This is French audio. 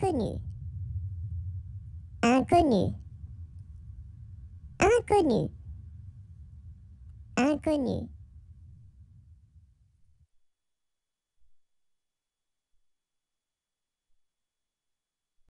inconnu, inconnu, inconnu, inconnu.